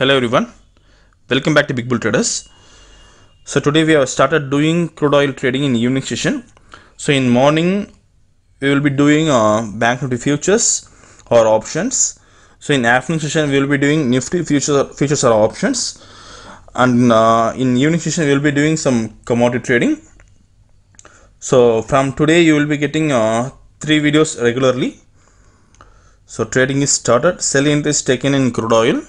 hello everyone welcome back to big bull traders so today we have started doing crude oil trading in evening session so in morning we will be doing uh, bank nifty futures or options so in afternoon session we will be doing nifty futures futures or options and uh, in evening session we will be doing some commodity trading so from today you will be getting uh, three videos regularly so trading is started sell entries taken in crude oil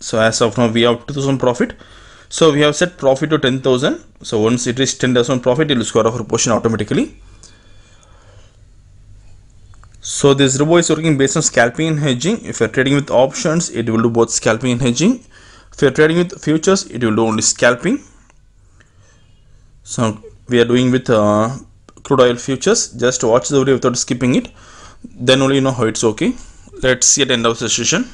so as of now we have 2000 profit so we have set profit to 10000 so once it reaches 10000 profit it will square off proportion automatically so this robo is working based on scalping and hedging if you're trading with options it will do both scalping and hedging if you're trading with futures it will do only scalping so we are doing with uh, crude oil futures just watch the video without skipping it then only you know how it's okay let's see at end of the session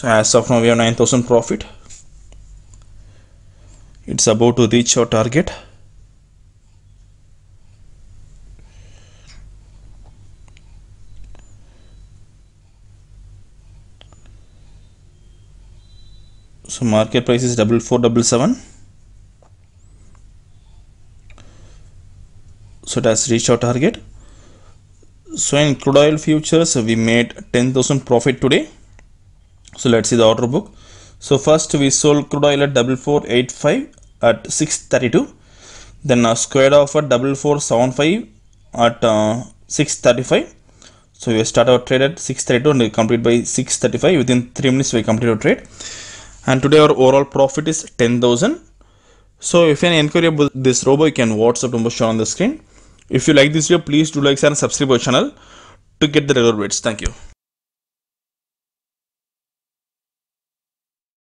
so as of now we have 9000 profit it's about to reach our target so market price is double four double seven so it has reached our target so in crude oil futures we made 10,000 profit today so let's see the order book so first we sold crude oil at 4485 at 632 then a squared offer at 4475 at uh, 635 so we start our trade at 632 and we complete by 635 within 3 minutes we complete our trade and today our overall profit is 10000 so if you have any inquiry about this robo you can whatsapp number shown on the screen if you like this video please do like share and subscribe our channel to get the regular rates thank you